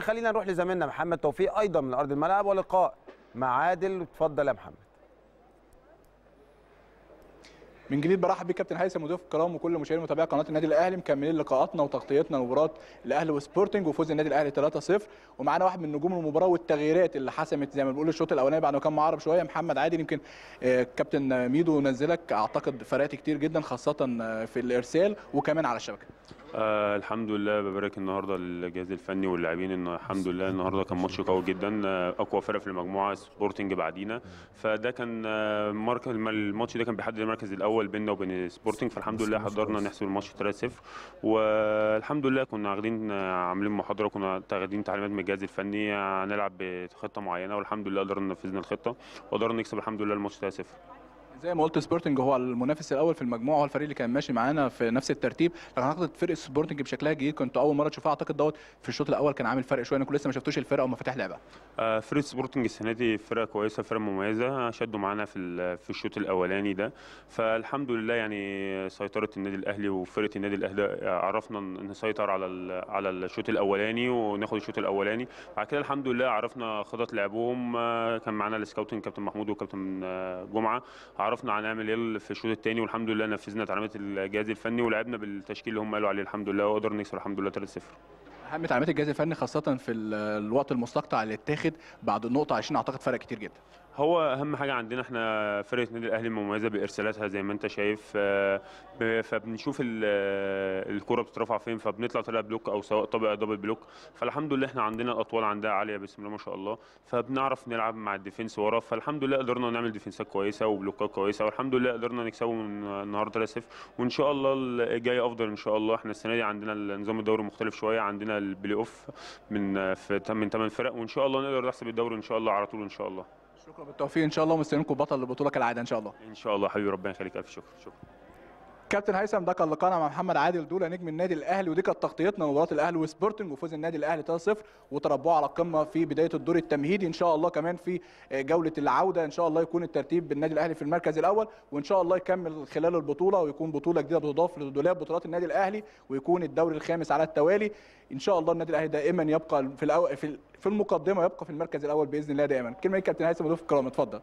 خلينا نروح لزميلنا محمد توفيق ايضا من ارض الملعب ولقاء مع عادل اتفضل يا محمد من جديد برحب بكابتن هيثم وضيوف الكرام وكل مشاهدي ومتابعي قناه النادي الاهلي مكملين لقاءاتنا وتغطيتنا لمباراه الاهلي وسبورتنج وفوز النادي الاهلي 3-0 ومعانا واحد من نجوم المباراه والتغييرات اللي حسمت زي ما بنقول الشوط الاولاني بعد ما كان معرب شويه محمد عادل يمكن آه، كابتن ميدو نزلك اعتقد فرقت كتير جدا خاصه آه، في الارسال وكمان على الشبكه آه الحمد لله ببارك النهارده للجهاز الفني واللاعبين ان الحمد لله النهارده كان ماتش قوي جدا آه اقوى فرق في المجموعه سبورتنج بعدينا فده كان آه مركز الماتش ده كان بيحدد المركز الاول بيننا وبين سبورتنج فالحمد لله حضرنا نحسب الماتش 3-0 والحمد لله كنا واخدين آه، عاملين محاضره كنا واخدين تعليمات من الجهاز الفني هنلعب آه، بخطه معينه والحمد لله قدرنا نفذنا الخطه وقدرنا نكسب الحمد لله الماتش 3-0 زي ما قلت سبورتنج هو المنافس الاول في المجموعه هو الفريق اللي كان ماشي معانا في نفس الترتيب لكن اعتقد فرق سبورتنج بشكلها جديد كنت اول مره تشوفها اعتقد دوت في الشوط الاول كان عامل فرق شويه انا لسه ما شفتوش الفرقه ومفاتيح لعبها آه فريق سبورتنج السنه دي فرقه كويسه فرقه مميزه شدوا معانا في في الشوط الاولاني ده فالحمد لله يعني سيطره النادي الاهلي وفرقه النادي الاهلي آه، عرفنا نسيطر على على الشوط الاولاني وناخد الشوط الاولاني بعد كده الحمد لله عرفنا خطط لعبهم آه، كان معانا السكاوتنج كابتن محمود وكابتن آه، جمعه عرفنا هنعمل ايه في الشوط الثاني والحمد لله نفذنا تعليمات الجهاز الفني ولعبنا بالتشكيل اللي هم قالوا عليه الحمد لله وقدرنا نكسب الحمد لله 3-0 اهم تعليمات الجهاز الفني خاصه في الوقت المستقطع اللي اتاخد بعد النقطه 20 اعتقد فرق كتير جدا هو اهم حاجه عندنا احنا فرقه النادي الاهلي مميزه بارسالاتها زي ما انت شايف آه، فبنشوف آه، الكوره بتترفع فين فبنطلع طلع بلوك او سواء طابع دبل بلوك فالحمد لله احنا عندنا الاطوال عندها عاليه بسم الله ما شاء الله فبنعرف نلعب مع الديفنس ورا فالحمد لله قدرنا نعمل ديفنسات كويسه وبلوكات كويسه والحمد لله قدرنا نكسبه النهارده 3-0 وان شاء الله الجاي افضل ان شاء الله احنا السنه دي عندنا نظام الدوري مختلف شويه عندنا البلاي اوف من آه، في من ثمان فرق وان شاء الله نقدر نحسب الدوري ان شاء الله على طول ان شاء الله شكرا بالتوفيق ان شاء الله ومستنيينكم بطل البطوله كالعاده ان شاء الله ان شاء الله حبيبي ربنا يخليك الف شكر شكرا كابتن هيثم ده كان لقانا مع محمد عادل دوله نجم النادي الاهلي ودي كانت تغطيتنا لمباراه الاهلي وسبورتنج وفوز النادي الاهلي 3-0 وتربعه على القمه في بدايه الدور التمهيدي ان شاء الله كمان في آه، جوله العوده ان شاء الله يكون الترتيب بالنادي الاهلي في المركز الاول وان شاء الله يكمل خلال البطوله ويكون بطوله جديده بتضاف لدولاب بطولات النادي الاهلي ويكون الدوري الخامس على التوالي ان شاء الله النادي الاهلي دائما يبقى في في المقدمه يبقى في المركز الاول باذن الله دائما كلمه إيه كابتن هيثم مضيف الكرام اتفضل